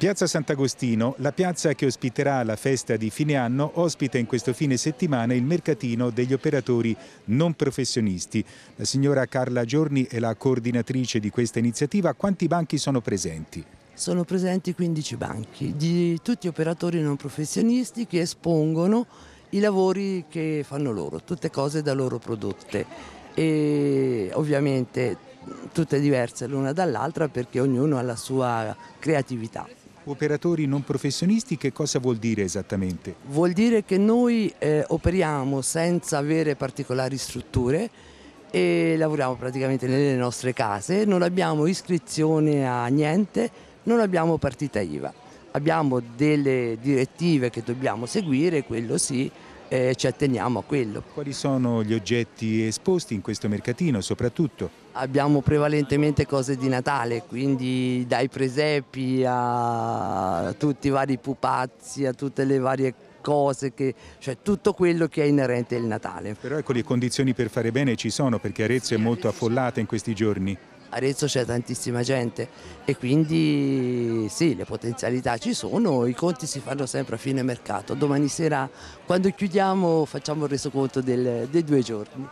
Piazza Sant'Agostino, la piazza che ospiterà la festa di fine anno, ospita in questo fine settimana il mercatino degli operatori non professionisti. La signora Carla Giorni è la coordinatrice di questa iniziativa. Quanti banchi sono presenti? Sono presenti 15 banchi di tutti operatori non professionisti che espongono i lavori che fanno loro, tutte cose da loro prodotte e ovviamente tutte diverse l'una dall'altra perché ognuno ha la sua creatività. Operatori non professionisti che cosa vuol dire esattamente? Vuol dire che noi eh, operiamo senza avere particolari strutture e lavoriamo praticamente nelle nostre case, non abbiamo iscrizione a niente, non abbiamo partita IVA. Abbiamo delle direttive che dobbiamo seguire, quello sì, eh, ci atteniamo a quello. Quali sono gli oggetti esposti in questo mercatino soprattutto? abbiamo prevalentemente cose di Natale, quindi dai presepi a tutti i vari pupazzi, a tutte le varie cose, che, cioè tutto quello che è inerente al Natale. Però ecco le condizioni per fare bene ci sono perché Arezzo è molto affollata in questi giorni. Arezzo c'è tantissima gente e quindi sì, le potenzialità ci sono, i conti si fanno sempre a fine mercato. Domani sera quando chiudiamo facciamo il resoconto del, dei due giorni.